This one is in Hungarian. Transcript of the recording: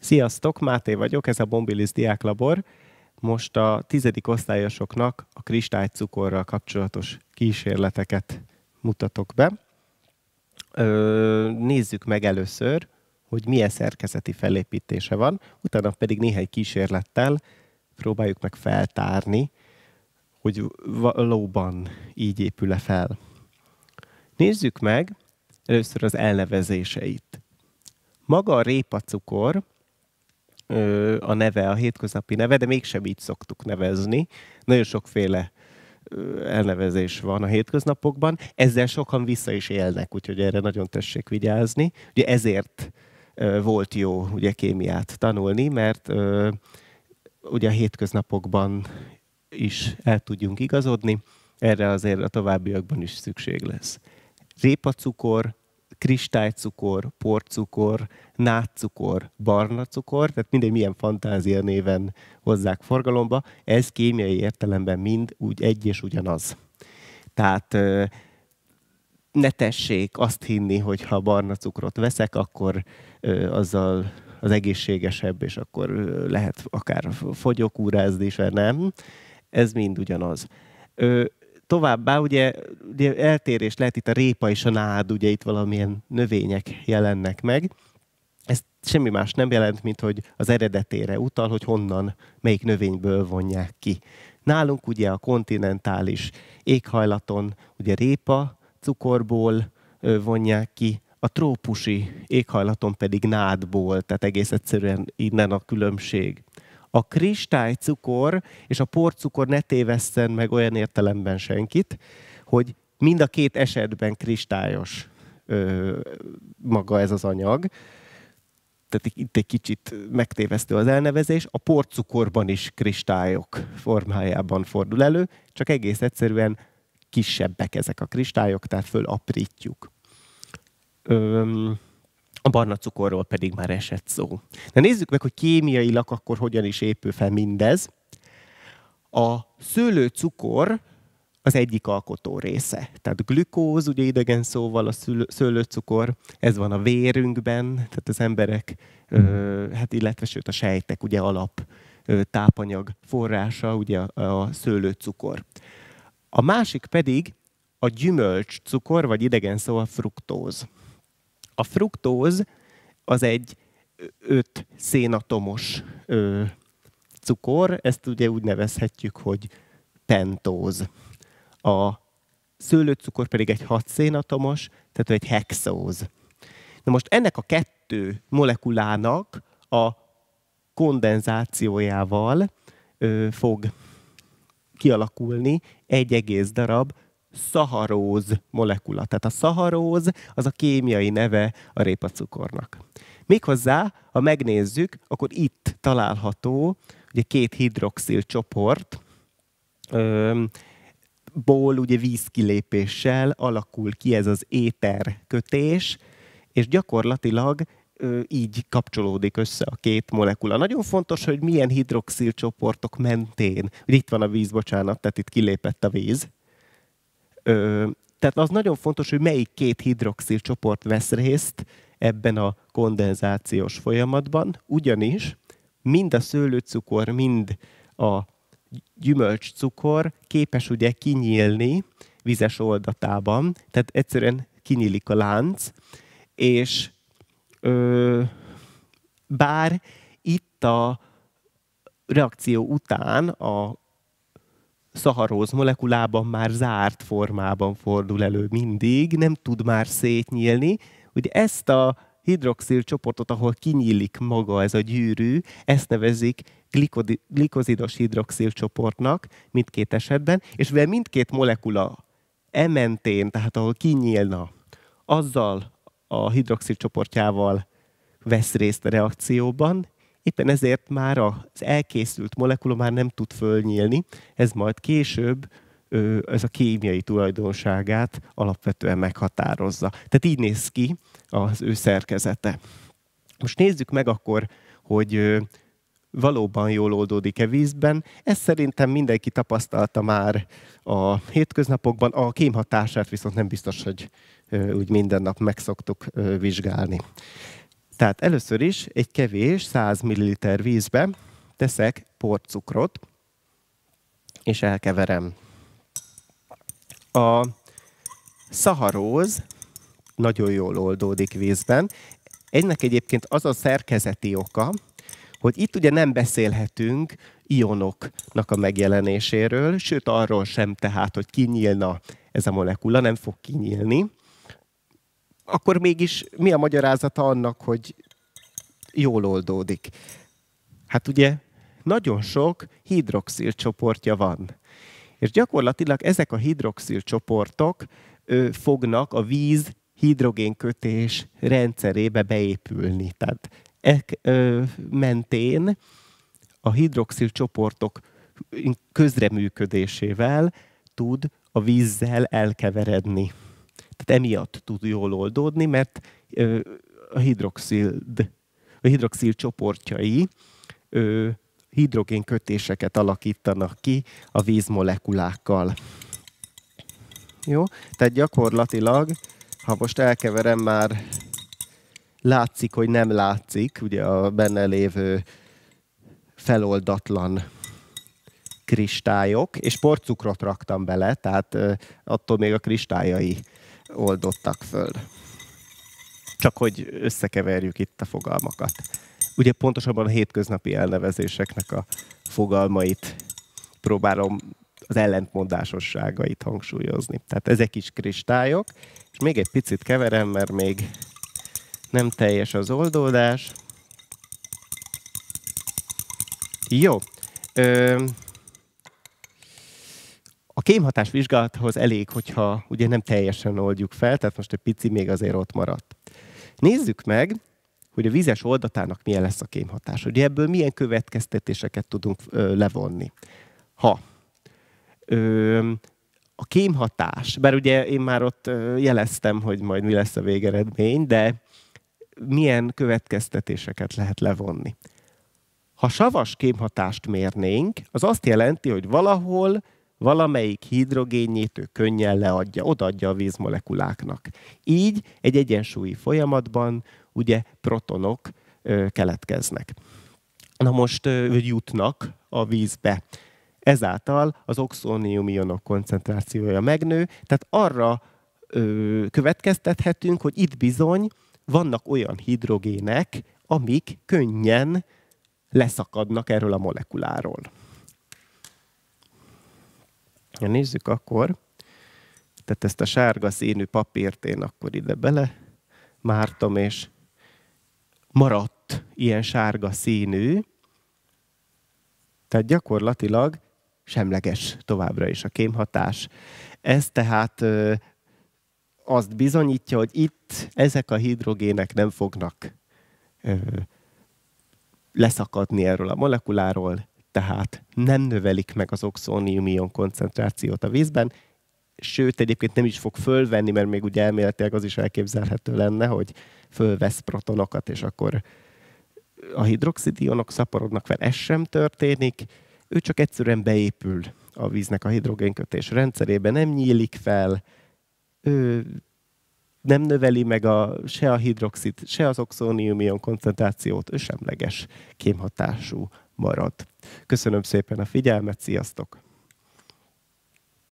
Sziasztok, Máté vagyok, ez a Bombilis Diáklabor. Most a tizedik osztályosoknak a kristálycukorral kapcsolatos kísérleteket mutatok be. Ö, nézzük meg először, hogy milyen szerkezeti felépítése van, utána pedig néhány kísérlettel próbáljuk meg feltárni, hogy valóban így épül-e fel. Nézzük meg először az elnevezéseit. Maga a répacukor a neve, a hétköznapi neve, de mégsem így szoktuk nevezni. Nagyon sokféle elnevezés van a hétköznapokban. Ezzel sokan vissza is élnek, úgyhogy erre nagyon tessék vigyázni. Ugye ezért volt jó ugye kémiát tanulni, mert ugye a hétköznapokban is el tudjunk igazodni, erre azért a továbbiakban is szükség lesz. Répacukor, kristálycukor, porcukor, nátcukor, barna cukor, tehát mindegy milyen fantázia néven hozzák forgalomba, ez kémiai értelemben mind úgy egy és ugyanaz. Tehát ne tessék azt hinni, hogy ha barna cukrot veszek, akkor azzal az egészségesebb, és akkor lehet akár úrázni, is, nem. Ez mind ugyanaz. Továbbá ugye, ugye eltérés lehet itt a répa és a nád, ugye itt valamilyen növények jelennek meg. Ez semmi más nem jelent, mint hogy az eredetére utal, hogy honnan, melyik növényből vonják ki. Nálunk ugye a kontinentális éghajlaton ugye répa cukorból vonják ki, a trópusi éghajlaton pedig nádból, tehát egész egyszerűen innen a különbség a kristálycukor és a porcukor ne tévesszen meg olyan értelemben senkit, hogy mind a két esetben kristályos ö, maga ez az anyag. Tehát itt egy kicsit megtévesztő az elnevezés. A porcukorban is kristályok formájában fordul elő, csak egész egyszerűen kisebbek ezek a kristályok, tehát fölaprítjuk. Öm, a barna cukorról pedig már esett szó. Na nézzük meg, hogy kémiailag akkor hogyan is épül fel mindez. A szőlőcukor az egyik alkotó része. Tehát glükóz, ugye idegen szóval a szőlőcukor, ez van a vérünkben, tehát az emberek, hát illetve sőt a sejtek, ugye alap tápanyag forrása, ugye a szőlőcukor. A másik pedig a gyümölcs cukor, vagy idegen szóval a fruktóz. A fruktóz az egy öt szénatomos ö, cukor, ezt ugye úgy nevezhetjük, hogy pentóz. A szőlőcukor pedig egy hat szénatomos, tehát egy hexóz. Na most ennek a kettő molekulának a kondenzációjával ö, fog kialakulni egy egész darab szaharóz molekula. Tehát a szaharóz az a kémiai neve a répacukornak. Méghozzá, ha megnézzük, akkor itt található ugye két hidroxil csoport, ból ugye vízkilépéssel alakul ki ez az éter kötés, és gyakorlatilag így kapcsolódik össze a két molekula. Nagyon fontos, hogy milyen hidroxil csoportok mentén, itt van a víz, bocsánat, tehát itt kilépett a víz, tehát az nagyon fontos, hogy melyik két hidroxil csoport vesz részt ebben a kondenzációs folyamatban, ugyanis mind a szőlőcukor, mind a gyümölcscukor képes ugye kinyílni vizes oldatában, tehát egyszerűen kinyílik a lánc, és ö, bár itt a reakció után a szaharóz molekulában már zárt formában fordul elő mindig, nem tud már szétnyílni. Ugye ezt a hidroxil csoportot, ahol kinyílik maga ez a gyűrű, ezt nevezik glikozidos hidroxil csoportnak mindkét esetben, és mivel mindkét molekula ementén, tehát ahol kinyílna, azzal a hidroxil csoportjával vesz részt a reakcióban, Éppen ezért már az elkészült molekula már nem tud fölnyílni, ez majd később ez a kémiai tulajdonságát alapvetően meghatározza. Tehát így néz ki az ő szerkezete. Most nézzük meg akkor, hogy valóban jól oldódik-e vízben. Ezt szerintem mindenki tapasztalta már a hétköznapokban, a kémhatását viszont nem biztos, hogy úgy minden nap megszoktuk vizsgálni. Tehát először is egy kevés 100 ml vízbe teszek porcukrot, és elkeverem. A szaharóz nagyon jól oldódik vízben. Ennek egyébként az a szerkezeti oka, hogy itt ugye nem beszélhetünk ionoknak a megjelenéséről, sőt arról sem tehát, hogy kinyílna ez a molekula, nem fog kinyílni, akkor mégis mi a magyarázata annak, hogy jól oldódik? Hát ugye nagyon sok hidroxil csoportja van. És gyakorlatilag ezek a hidroxil csoportok ö, fognak a víz hidrogénkötés rendszerébe beépülni. Tehát e ö, mentén a hidroxil csoportok közreműködésével tud a vízzel elkeveredni. Tehát emiatt tud jól oldódni, mert a hidroxild a hidroxil csoportjai hidrogén kötéseket alakítanak ki a vízmolekulákkal. Jó? Tehát gyakorlatilag, ha most elkeverem már, látszik, hogy nem látszik, ugye a benne lévő feloldatlan kristályok, és porcukrot raktam bele, tehát attól még a kristályai oldottak föl. Csak hogy összekeverjük itt a fogalmakat. Ugye pontosabban a hétköznapi elnevezéseknek a fogalmait próbálom az ellentmondásosságait hangsúlyozni. Tehát ezek is kristályok, és még egy picit keverem, mert még nem teljes az oldódás. Jó. Ö, a kémhatás vizsgálathoz elég, hogyha ugye nem teljesen oldjuk fel, tehát most egy pici még azért ott maradt. Nézzük meg, hogy a vizes oldatának milyen lesz a kémhatás. Ugye ebből milyen következtetéseket tudunk ö, levonni. Ha ö, a kémhatás, bár ugye én már ott jeleztem, hogy majd mi lesz a végeredmény, de milyen következtetéseket lehet levonni. Ha savas kémhatást mérnénk, az azt jelenti, hogy valahol valamelyik hidrogénjét könnyen leadja, odaadja a vízmolekuláknak. Így egy egyensúlyi folyamatban ugye protonok ö, keletkeznek. Na most ö, jutnak a vízbe. Ezáltal az oxónium ionok koncentrációja megnő, tehát arra ö, következtethetünk, hogy itt bizony vannak olyan hidrogének, amik könnyen leszakadnak erről a molekuláról. Ja, nézzük akkor, tehát ezt a sárga színű papírt én akkor ide bele mártam, és maradt ilyen sárga színű, tehát gyakorlatilag semleges továbbra is a kémhatás. Ez tehát ö, azt bizonyítja, hogy itt ezek a hidrogének nem fognak ö, leszakadni erről a molekuláról, tehát nem növelik meg az oxonium koncentrációt a vízben, sőt egyébként nem is fog fölvenni, mert még ugye elméletileg az is elképzelhető lenne, hogy fölvesz protonokat, és akkor a hidroxidionok szaporodnak fel, ez sem történik, ő csak egyszerűen beépül a víznek a hidrogénkötés rendszerébe, nem nyílik fel, ő nem növeli meg a, se a hidroxid, se az oxónium ion koncentrációt, ő semleges kémhatású maradt. Köszönöm szépen a figyelmet, sziasztok!